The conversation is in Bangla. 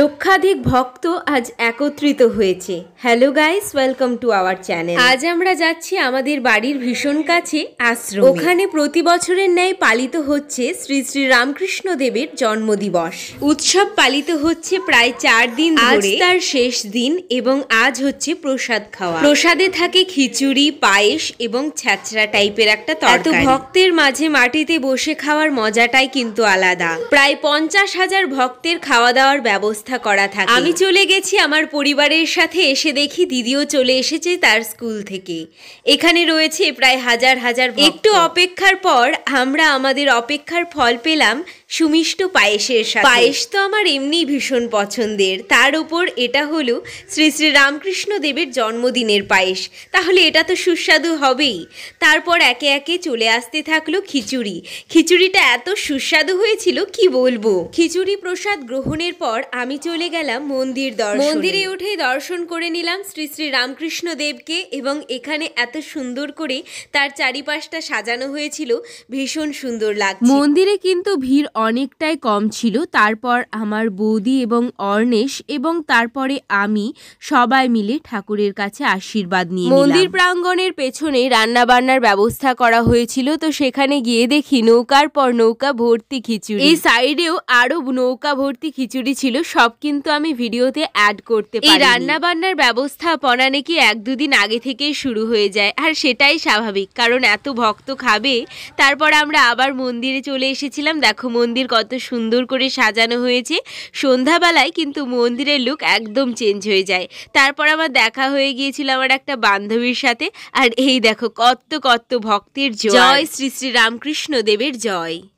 লক্ষাধিক ভক্ত আজ একত্রিত হয়েছে hello guys welcome to our channel আজ আমরা যাচ্ছি আমাদের বাড়ির ভীষণ কাছে আশ্রম ওখানে প্রতি বছরের ন্যায় পালিত হচ্ছে শ্রী শ্রী রামকৃষ্ণ দেবের জন্মদিবস উৎসব পালিত হচ্ছে প্রায় চার দিন আজ তার শেষ দিন এবং আজ হচ্ছে প্রসাদ খাওয়া প্রসাদে থাকে খিচুড়ি পায়েস এবং ছ্যাচরা টাইপের একটা এত ভক্তের মাঝে মাটিতে বসে খাওয়ার মজাটাই কিন্তু আলাদা প্রায় পঞ্চাশ হাজার ভক্তের খাওয়া দাওয়ার ব্যবস্থা ব্যবস্থা করা থাকে আমি চলে গেছি আমার পরিবারের সাথে এসে দেখি দিদিও চলে এসেছে তার স্কুল থেকে এখানে রয়েছে প্রায় হাজার হাজার একটু অপেক্ষার পর আমরা আমাদের অপেক্ষার ফল পেলাম সুমিষ্ট পায়েসের সাথে পায়েস তো আমার এমনি ভীষণ পছন্দের তার উপর এটা হলো শ্রী শ্রী রামকৃষ্ণ দেবের জন্মদিনের পায়েস তাহলে এটা তো সুস্বাদু হবেই তারপর একে একে চলে আসতে থাকলো খিচুড়ি খিচুড়িটা এত সুস্বাদু হয়েছিল কি বলবো খিচুড়ি প্রসাদ গ্রহণের পর আমি চলে গেলাম মন্দির দর্শন মন্দিরে উঠে দর্শন করে নিলাম শ্রী শ্রী রামকৃষ্ণ দেবকে এবং এখানে এত সুন্দর করে তার চারিপাশটা সাজানো হয়েছিল ভীষণ সুন্দর লাগছে মন্দিরে কিন্তু ভিড় অনেকটাই কম ছিল তারপর আমার বৌদি এবং অর্ণেশ এবং তারপরে আমি সবাই মিলে ঠাকুরের কাছে আশীর্বাদ নিয়ে মন্দির প্রাঙ্গণের পেছনে রান্নাবান্নার ব্যবস্থা করা হয়েছিল তো সেখানে গিয়ে দেখি নৌকার পর নৌকা ভর্তি খিচুড়ি এই সাইডেও আরো নৌকা ভর্তি খিচুড়ি ছিল সব কিন্তু আমি ভিডিওতে অ্যাড করতে পারি এই রান্না বান্নার ব্যবস্থাপনা নাকি এক দুদিন আগে থেকেই শুরু হয়ে যায় আর সেটাই স্বাভাবিক কারণ এত ভক্ত খাবে তারপর আমরা আবার মন্দিরে চলে এসেছিলাম দেখো মন্দির কত সুন্দর করে সাজানো হয়েছে সন্ধ্যাবেলায় কিন্তু মন্দিরের লুক একদম চেঞ্জ হয়ে যায় তারপর আমার দেখা হয়ে গিয়েছিল আমার একটা বান্ধবীর সাথে আর এই দেখো কত কত ভক্তের জয় শ্রী শ্রী রামকৃষ্ণ দেবের জয়